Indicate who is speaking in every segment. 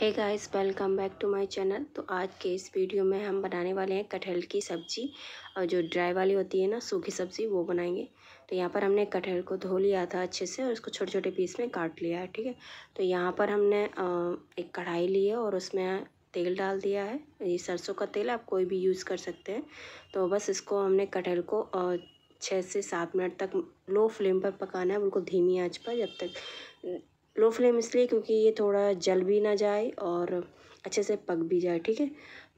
Speaker 1: hey guys welcome back to my channel तो आज के इस वीडियो में हम बनाने वाले हैं कटहल की सब्ज़ी और जो ड्राई वाली होती है ना सूखी सब्ज़ी वो बनाएंगे तो यहाँ पर हमने कटहल को धो लिया था अच्छे से और उसको छोटे छोटे पीस में काट लिया है ठीक है तो यहाँ पर हमने एक कढ़ाई ली है और उसमें तेल डाल दिया है ये सरसों का तेल आप कोई भी यूज़ कर सकते हैं तो बस इसको हमने कटहल को छः से सात मिनट तक लो फ्लेम पर पकाना है बिल्कुल धीमी आँच पर जब तक लो फ्लेम इसलिए क्योंकि ये थोड़ा जल भी ना जाए और अच्छे से पक भी जाए ठीक है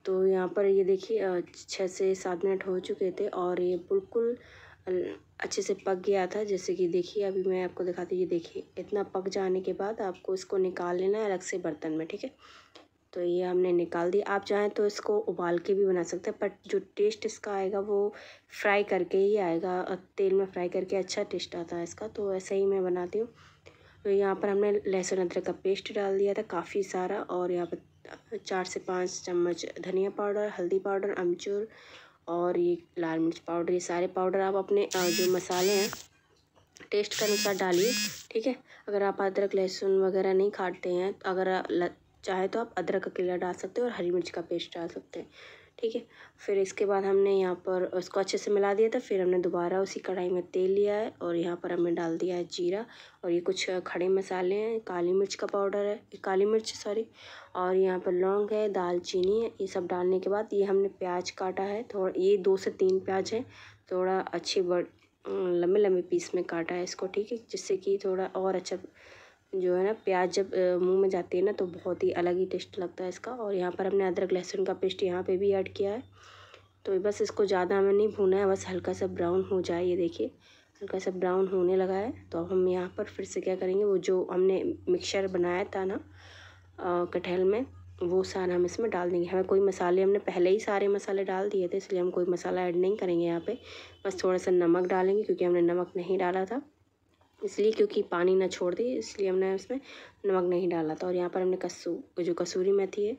Speaker 1: तो यहाँ पर ये देखिए छः से सात मिनट हो चुके थे और ये बिल्कुल अच्छे से पक गया था जैसे कि देखिए अभी मैं आपको दिखाती हूँ ये देखिए इतना पक जाने के बाद आपको इसको निकाल लेना है अलग से बर्तन में ठीक है तो ये हमने निकाल दिया आप चाहें तो इसको उबाल के भी बना सकते हैं बट जो टेस्ट इसका आएगा वो फ्राई करके ही आएगा तेल में फ्राई करके अच्छा टेस्ट आता है इसका तो ऐसे ही मैं बनाती हूँ तो यहाँ पर हमने लहसुन अदरक का पेस्ट डाल दिया था काफ़ी सारा और यहाँ पर चार से पाँच चम्मच धनिया पाउडर हल्दी पाउडर अमचूर और ये लाल मिर्च पाउडर ये सारे पाउडर आप अपने जो मसाले हैं टेस्ट के अनुसार डालिए ठीक है अगर आप अदरक लहसुन वगैरह नहीं खाते हैं अगर चाहे तो आप अदरक का अकेला डाल सकते हैं और हरी मिर्च का पेस्ट डाल सकते हैं ठीक है फिर इसके बाद हमने यहाँ पर उसको अच्छे से मिला दिया था फिर हमने दोबारा उसी कढ़ाई में तेल लिया है और यहाँ पर हमने डाल दिया है जीरा और ये कुछ खड़े मसाले हैं काली मिर्च का पाउडर है काली मिर्च सॉरी और यहाँ पर लौंग है दालचीनी है ये सब डालने के बाद ये हमने प्याज काटा है थोड़ा ये दो से तीन प्याज हैं थोड़ा अच्छी बड़ लम्बे लम्बे पीस में काटा है इसको ठीक है जिससे कि थोड़ा और अच्छा जो है ना प्याज जब मुंह में जाती है ना तो बहुत ही अलग ही टेस्ट लगता है इसका और यहाँ पर हमने अदरक लहसुन का पेस्ट यहाँ पे भी ऐड किया है तो बस इसको ज़्यादा हमें नहीं भूना है बस हल्का सा ब्राउन हो जाए ये देखिए हल्का सा ब्राउन होने लगा है तो अब हम यहाँ पर फिर से क्या करेंगे वो जो हमने मिक्सचर बनाया था ना कटहल में वो सारा हम इसमें डाल देंगे हमें कोई मसाले हमने पहले ही सारे मसाले डाल दिए थे इसलिए हम कोई मसाला ऐड नहीं करेंगे यहाँ पे बस थोड़ा सा नमक डालेंगे क्योंकि हमने नमक नहीं डाला था इसलिए क्योंकि पानी ना छोड़ दे इसलिए हमने इसमें नमक नहीं डाला था और यहाँ पर हमने कस्सू जो कसूरी मेथी है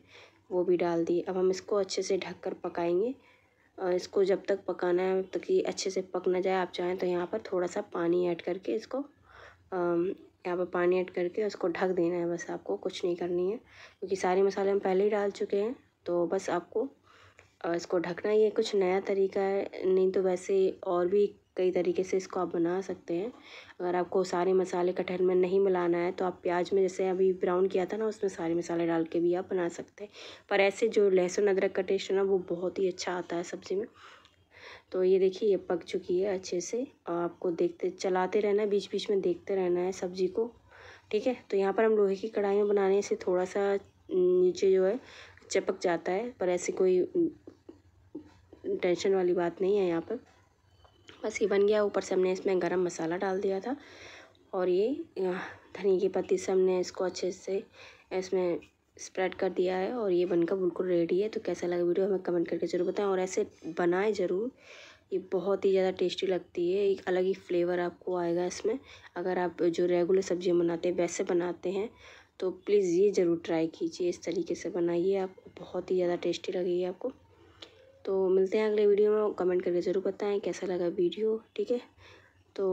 Speaker 1: वो भी डाल दी अब हम इसको अच्छे से ढक कर पकाएंगे और इसको जब तक पकाना है तब तक ये अच्छे से पक ना जाए आप चाहें तो यहाँ पर थोड़ा सा पानी ऐड करके इसको यहाँ पर पानी ऐड करके उसको ढक देना है बस आपको कुछ नहीं करनी है क्योंकि सारे मसाले हम पहले ही डाल चुके हैं तो बस आपको और इसको ढकना ये कुछ नया तरीका है नहीं तो वैसे और भी कई तरीके से इसको आप बना सकते हैं अगर आपको सारे मसाले कटहल में नहीं मिलाना है तो आप प्याज में जैसे अभी ब्राउन किया था ना उसमें सारे मसाले डाल के भी आप बना सकते हैं पर ऐसे जो लहसुन अदरक का टेस्ट है ना वो बहुत ही अच्छा आता है सब्ज़ी में तो ये देखिए ये पक चुकी है अच्छे से और आपको देखते चलाते रहना है बीच बीच में देखते रहना है सब्ज़ी को ठीक है तो यहाँ पर हम लोहे की कढ़ाई में बनाने से थोड़ा सा नीचे जो है चपक जाता है पर ऐसे कोई टेंशन वाली बात नहीं है यहाँ पर बस ये बन गया ऊपर से हमने इसमें गरम मसाला डाल दिया था और ये धनी की पत्ती से हमने इसको अच्छे से इसमें स्प्रेड कर दिया है और ये बनकर बिल्कुल रेडी है तो कैसा लगा वीडियो हमें कमेंट करके ज़रूर बताएं और ऐसे बनाए ज़रूर ये बहुत ही ज़्यादा टेस्टी लगती है एक अलग ही फ्लेवर आपको आएगा इसमें अगर आप जो रेगुलर सब्जियाँ बनाते हैं वैसे बनाते हैं तो प्लीज़ ये ज़रूर ट्राई कीजिए इस तरीके से बनाइए आप बहुत ही ज़्यादा टेस्टी लगेगी आपको तो मिलते हैं अगले वीडियो में कमेंट करके ज़रूर बताएं कैसा लगा वीडियो ठीक है तो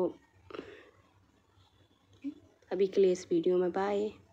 Speaker 1: अभी के लिए इस वीडियो में बाय